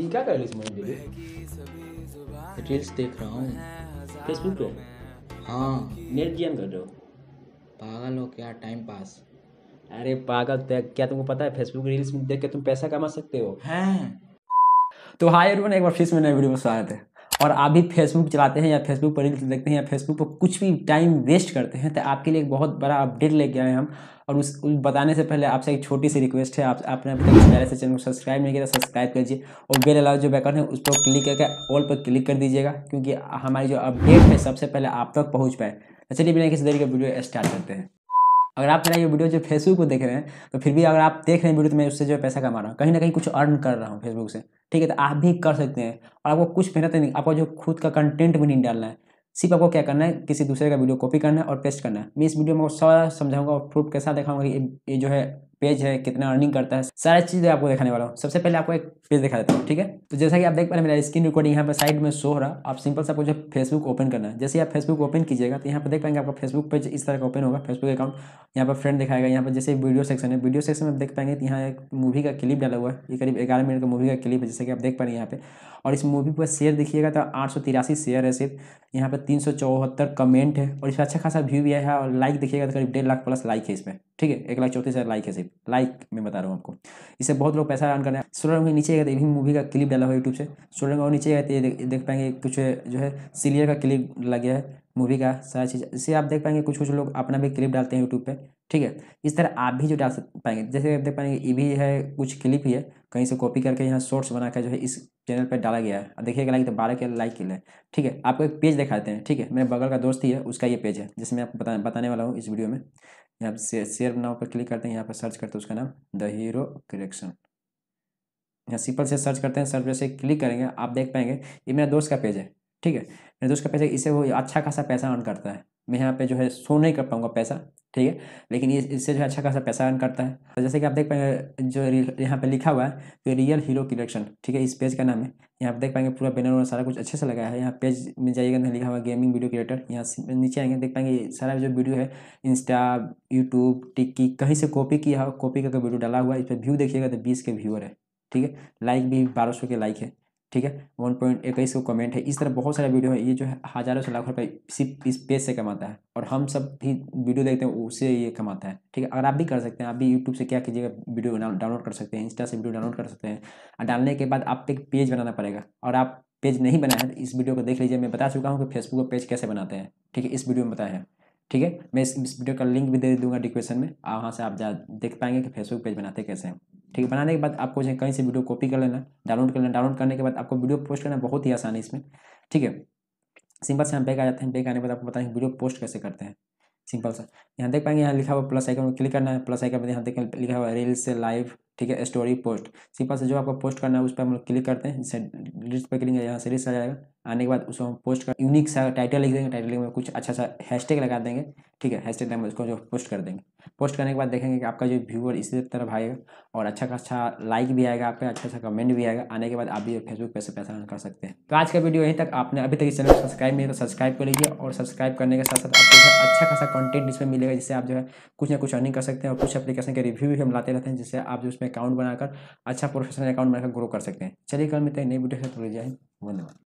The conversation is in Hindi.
ये क्या कर रही इस मोइन डेली रील्स देख रहा हूँ फेसबुक पे हाँ नेट गेम कर रहे हो पागल हो क्या टाइम पास अरे पागल क्या तुमको पता है फेसबुक रील्स देख के तुम पैसा कमा सकते हो हैं तो हाय एवरीवन एक बार फिर से मैंने वीडियो में स्वागत है और आप भी फेसबुक चलाते हैं या फेसबुक पर रील्स देखते हैं या फेसबुक पर कुछ भी टाइम वेस्ट करते हैं तो आपके लिए एक बहुत बड़ा अपडेट लेके आए हम और उस बताने से पहले आपसे एक छोटी सी रिक्वेस्ट है आप आपने अभी तक पहले से चैनल को सब्सक्राइब नहीं किया सब्सक्राइब तो कीजिए और बेल अलाउ जो बैकन है उस पर क्लिक करके ऑल पर क्लिक कर दीजिएगा क्योंकि हमारी जो अपडेट है सबसे पहले आप तक पहुँच पाए तो चलिए बिना किसी तरीके वीडियो स्टार्ट करते हैं अगर आप मेरा ये वीडियो जो फेसबुक को देख रहे हैं तो फिर भी अगर आप देख रहे हैं वीडियो तो मैं उससे जो है पैसा कमा रहा हूँ कहीं ना कहीं कुछ अर्न कर रहा हूँ फेसबुक से ठीक है तो आप भी कर सकते हैं और आपको कुछ मेहनत नहीं आपको जो खुद का कंटेंट भी नहीं डालना है सिर्फ आपको क्या करना है किसी दूसरे का वीडियो कॉपी करना है और पेस्ट करना है मैं इस वीडियो में सारा समझाऊंगा और प्रूफ कैसा दिखाऊंगा ये जो है पेज है कितना अर्निंग करता है सारी चीज़ें आपको दिखाने वाला हूँ सबसे पहले आपको एक पेज दिखा देता हूँ ठीक है तो जैसा कि आप देख पा रहे हैं मेरा स्क्रीन रिकॉर्डिंग यहाँ पर साइड में शो हो रहा आप सिंपल सा कुछ फेसबुक ओपन करना है जैसे आप फेसबुक ओपन कीजिएगा तो यहाँ पर देख पाएंगे आपका फेसबुक पेज इस तरह का ओपन होगा फेसबुक अकाउंट यहाँ पर फ्रेंड दिखाएगा यहाँ पर जैसे वीडियो सेक्शन है वीडियो सेक्शन में आप देख पाएंगे तो यहाँ एक मूवी का क्लिप डाला हुआ है ये करीब ग्यारह मिनट का मूवी का क्लिप है जैसे कि आप देख पा रहे हैं यहाँ पे और इस मूवी पर शेयर देखिएगा तो आठ सौ तिरासी शेयर है सिर्फ यहाँ पर तीन सौ चौहत्तर कमेंट है और इसमें अच्छा खासा व्यू भी आया है और लाइक देखिएगा तो करीब डेढ़ लाख प्लस लाइक है इसमें ठीक है एक लाख चौंतीस हज़ार लाइक है सिर्फ लाइक मैं बता रहा हूँ आपको इससे बहुत लोग पैसा अर्न करना सोलह रंग के नीचे गए भी मूवी का क्लिप डाला हुआ यूट्यूब से सोलह रंग और नीचे गए देख, देख पाएंगे कुछ जो है सीलियर का क्लिप लग गया है मूवी का सारा चीज़ इसे आप देख पाएंगे कुछ कुछ लोग अपना भी क्लिप डालते हैं यूट्यूब पे ठीक है इस तरह आप भी जो डाल पाएंगे जैसे आप देख पाएंगे ये भी है कुछ क्लिप ही है कहीं से कॉपी करके यहाँ शॉर्ट्स बना कर जो है इस चैनल पर डाला गया है देखिएगा लाइक तो बारह के लाइक के लिए ठीक है आपको एक पेज दिखाते हैं ठीक है मेरे बगल का दोस्त ही है उसका ये पेज है जिसमें मैं आपको बताने वाला हूँ इस वीडियो में यहाँ पर शेयर नाव पर क्लिक करते हैं यहाँ पर सर्च करते हैं उसका नाम द हीरो करेक्शन यहाँ सिंपल से सर्च करते हैं सर्च पर से क्लिक करेंगे आप देख पाएंगे ये मेरा दोस्त का पेज है ठीक है निर्दोष का पैसा इससे वो अच्छा खासा पैसा अर्न करता है मैं यहाँ पे जो है शो नहीं कर पाऊँगा पैसा ठीक है लेकिन ये इससे जो है अच्छा खासा पैसा अर्न करता है तो जैसे कि आप देख पाएंगे जो यहाँ पे लिखा हुआ है तो रियल हीरो कलेक्शन ठीक है इस पेज का नाम है यहाँ पे देख पाएंगे पूरा बैनर और सारा कुछ अच्छे से लगाया है यहाँ पेज में जाइएगा ना लिखा हुआ गेमिंग वीडियो क्रिएटर यहाँ नीचे आएंगे देख पाएंगे सारा जो वीडियो है इंस्टा यूट्यूब टिक्की कहीं से कॉपी किया हो कॉपी करके वीडियो डाला हुआ है इस पर व्यू देखिएगा तो बीस के व्यूअर है ठीक है लाइक भी बारह सौ के लाइक है ठीक है वन पॉइंट इक्कीस को कमेंट है इस तरह बहुत सारे वीडियो है ये जो है हज़ारों से लाखों रुपये सिर्फ इस पेज से कमाता है और हम सब भी वीडियो देखते हैं उससे ये कमाता है ठीक है अगर आप भी कर सकते हैं आप भी यूट्यूब से क्या कीजिएगा वीडियो डाउनलोड कर सकते हैं इंस्टा से वीडियो डाउनलोड कर सकते हैं और डालने के बाद आप एक पेज बनाना पड़ेगा और आप पेज नहीं बनाया है तो इस वीडियो को देख लीजिए मैं बता चुका हूँ कि फेसबुक पर पेज कैसे बनाते हैं ठीक है इस वीडियो में बताया है ठीक है मैं इस वीडियो का लिंक भी दे दूंगा डिस्क्रिप्शन में आप वहाँ से आप जा देख पाएंगे कि फेसबुक पेज बनाते कैसे हैं ठीक है बनाने के बाद आपको जो कहीं से वीडियो कॉपी कर लेना डाउनलोड कर लेना डाउनलोड करने के बाद आपको वीडियो पोस्ट करना बहुत ही आसानी इसमें ठीक है सिंपल से हम बैक आ जाते हैं बैक आने के बाद आपको बताएंगे वीडियो पोस्ट कैसे करते हैं सिंपल सा यहाँ देख पाएंगे यहाँ लिखा हुआ प्लस आइकन में क्लिक करना है प्लस आइकन में यहाँ देख लिखा हुआ रील से लाइव ठीक है स्टोरी पोस्ट सिंपल से जो आपको पोस्ट करना है उस पर हम लोग क्लिक करते हैं जैसे पर क्लिक यहाँ से रील्स आ जाएगा आने के बाद उसको हम पोस्ट कर यूनिक सा टाइटल लिख देंगे टाइटल में कुछ अच्छा सा हैशटैग लगा देंगे ठीक है हैशटैग में उसको जो पोस्ट कर देंगे पोस्ट करने के बाद देखेंगे कि आपका जो व्यूअर इसी तरफ आएगा और अच्छा खासा लाइक भी आएगा आपका अच्छा सा कमेंट भी आएगा आने के बाद आप भी फेसबुक पर से पैसा अर्न कर सकते हैं तो आज का वीडियो यहीं तक आपने अभी तक इस चैनल सब्सक्राइब नहीं तो सब्सक्राइब कर लीजिए और सब्सक्राइब करने के साथ साथ आपको अच्छा खासा कंटेंट इसमें मिलेगा जिससे आप जो है कुछ ना कुछ अर्निंग कर सकते हैं और कुछ अपलीकेशन के रिव्यू भी हम लाते रहते हैं जिससे आप जो उसमें अकाउंट बनाकर अच्छा प्रोफेशनल अकाउंट बनाकर ग्रो कर सकते हैं चलिए कल मिलते हैं नई वीडियो से थोड़ी जाए धन्यवाद